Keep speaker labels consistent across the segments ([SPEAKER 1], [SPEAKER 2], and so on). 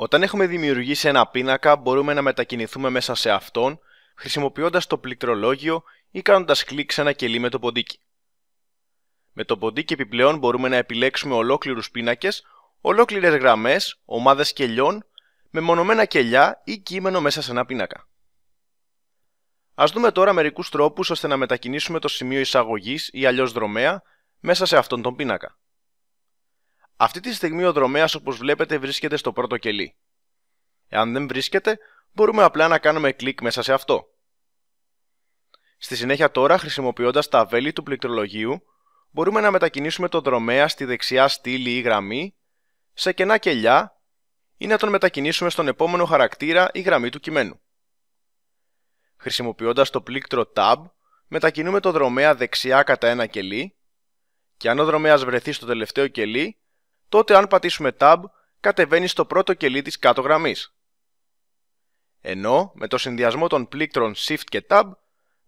[SPEAKER 1] Όταν έχουμε δημιουργήσει ένα πίνακα, μπορούμε να μετακινηθούμε μέσα σε αυτόν χρησιμοποιώντας το πληκτρολόγιο ή κάνοντας κλικ σε ένα κελί με το ποντίκι. Με το ποντίκι επιπλέον μπορούμε να επιλέξουμε ολόκληρους πίνακες, ολόκληρες γραμμές, ομάδες κελιών, με μονομένα κελιά ή κείμενο μέσα σε ένα πίνακα. Ας δούμε τώρα μερικούς τρόπους ώστε να μετακινήσουμε το σημείο εισαγωγής ή αλλιώς δρομέα μέσα σε αυτόν τον πίνακα. Αυτή τη στιγμή ο δρομέας όπως βλέπετε βρίσκεται στο πρώτο κελί. Εάν δεν βρίσκεται, μπορούμε απλά να κάνουμε κλικ μέσα σε αυτό. Στη συνέχεια τώρα, χρησιμοποιώντας τα βέλη του πληκτρολογίου, μπορούμε να μετακινήσουμε το δρομέα στη δεξιά στήλη ή γραμμή, σε κενά κελιά ή να τον μετακινήσουμε στον επόμενο χαρακτήρα ή γραμμή του κειμένου. Χρησιμοποιώντας το πλήκτρο Tab, μετακινούμε το δρομέα δεξιά κατά ένα κελί και αν ο δρομέας βρεθεί στο τελευταίο κελί, τότε αν πατήσουμε Tab κατεβαίνει στο πρώτο κελί της κάτω γραμμής. Ενώ με το συνδυασμό των πλήκτρων Shift και Tab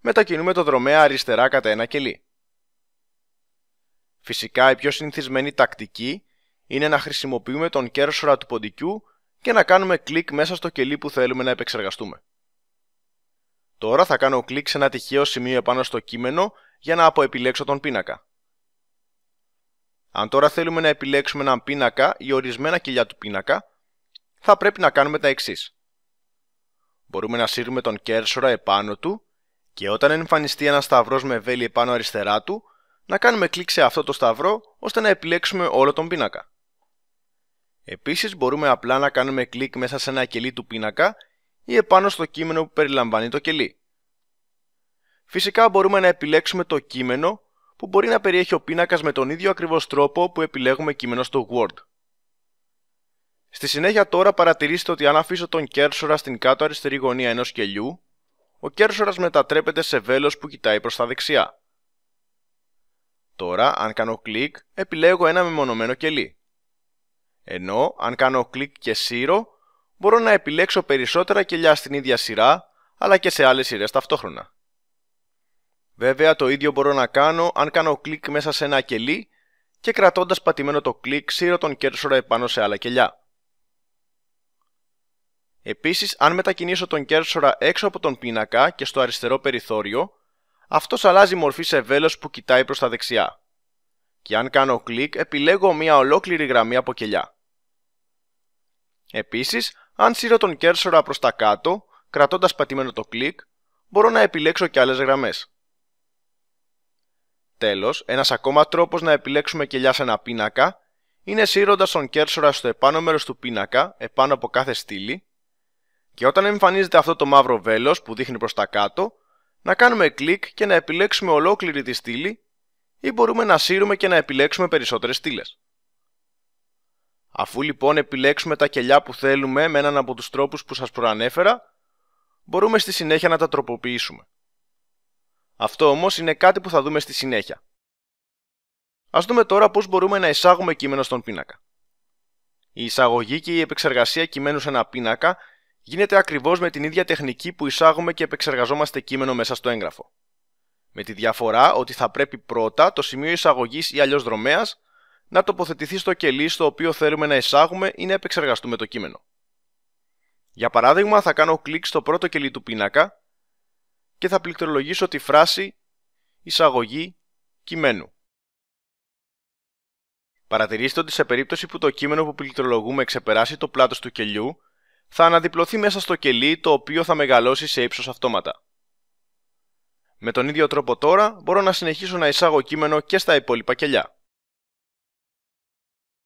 [SPEAKER 1] μετακινούμε το δρομέα αριστερά κατά ένα κελί. Φυσικά η πιο συνηθισμένη τακτική είναι να χρησιμοποιούμε τον κέρσορα του ποντικού και να κάνουμε κλικ μέσα στο κελί που θέλουμε να επεξεργαστούμε. Τώρα θα κάνω κλικ σε ένα τυχαίο σημείο επάνω στο κείμενο για να αποεπιλέξω τον πίνακα. Αν τώρα θέλουμε να επιλέξουμε έναν πίνακα ή ορισμένα κελιά του πίνακα, θα πρέπει να κάνουμε τα εξής. Μπορούμε να σύρουμε τον κέρσορα επάνω του και όταν εμφανιστεί ένας σταυρός με βέλη επάνω αριστερά του, να κάνουμε κλικ σε αυτό το σταυρό ώστε να επιλέξουμε όλο τον πίνακα. Επίσης μπορούμε απλά να κάνουμε κλικ μέσα σε ένα κελί του πίνακα ή επάνω στο κείμενο που περιλαμβάνει το κελί. Φυσικά μπορούμε να επιλέξουμε το κείμενο που μπορεί να περιέχει ο πίνακας με τον ίδιο ακριβώς τρόπο που επιλέγουμε κείμενο στο Word. Στη συνέχεια τώρα παρατηρήστε ότι αν αφήσω τον κέρσορα στην κάτω αριστερή γωνία ενός κελιού, ο κέρσορας μετατρέπεται σε βέλος που κοιτάει προς τα δεξιά. Τώρα, αν κάνω κλικ, επιλέγω ένα μεμονωμένο κελί. Ενώ, αν κάνω κλικ και σύρω, μπορώ να επιλέξω περισσότερα κελιά στην ίδια σειρά, αλλά και σε άλλες σειρές ταυτόχρονα. Βέβαια το ίδιο μπορώ να κάνω αν κάνω κλικ μέσα σε ένα κελί και κρατώντας πατημένο το κλικ σύρω τον κέρσορα επάνω σε άλλα κελιά. Επίσης, αν μετακινήσω τον κέρσορα έξω από τον πίνακα και στο αριστερό περιθώριο, αυτός αλλάζει μορφή σε βέλος που κοιτάει προς τα δεξιά. Και αν κάνω κλικ, επιλέγω μια ολόκληρη γραμμή από κελιά. Επίσης, αν σύρω τον κέρσορα προς τα κάτω, κρατώντας πατημένο το κλικ, μπορώ να επιλέξω και άλλες γραμμές. Τέλος, ένας ακόμα τρόπος να επιλέξουμε κελιά σε ένα πίνακα είναι σύροντας τον κέρσορα στο επάνω μέρος του πίνακα, επάνω από κάθε στήλη και όταν εμφανίζεται αυτό το μαύρο βέλος που δείχνει προς τα κάτω, να κάνουμε κλικ και να επιλέξουμε ολόκληρη τη στήλη ή μπορούμε να σύρουμε και να επιλέξουμε περισσότερες στήλες. Αφού λοιπόν επιλέξουμε τα κελιά που θέλουμε με έναν από τους τρόπους που σας προανέφερα, μπορούμε στη συνέχεια να τα τροποποιήσουμε. Αυτό όμως είναι κάτι που θα δούμε στη συνέχεια. Ας δούμε τώρα πώς μπορούμε να εισάγουμε κείμενο στον πίνακα. Η εισαγωγή και η επεξεργασία κειμένου σε ένα πίνακα γίνεται ακριβώς με την ίδια τεχνική που εισάγουμε και επεξεργαζόμαστε κείμενο μέσα στο έγγραφο. Με τη διαφορά ότι θα πρέπει πρώτα το σημείο εισαγωγής ή αλλιώς δρομέας να τοποθετηθεί στο κελί στο οποίο θέλουμε να εισάγουμε ή να επεξεργαστούμε το κείμενο. Για παράδειγμα θα κάνω κλικ στο πρώτο κελί του πίνακα και θα πληκτρολογήσω τη φράση εισαγωγή κειμένου. Παρατηρήστε ότι σε περίπτωση που το κείμενο που πληκτρολογούμε ξεπεράσει το πλάτος του κελιού, θα αναδιπλωθεί μέσα στο κελί το οποίο θα μεγαλώσει σε ύψος αυτόματα. Με τον ίδιο τρόπο τώρα μπορώ να συνεχίσω να εισάγω κείμενο και στα υπόλοιπα κελιά.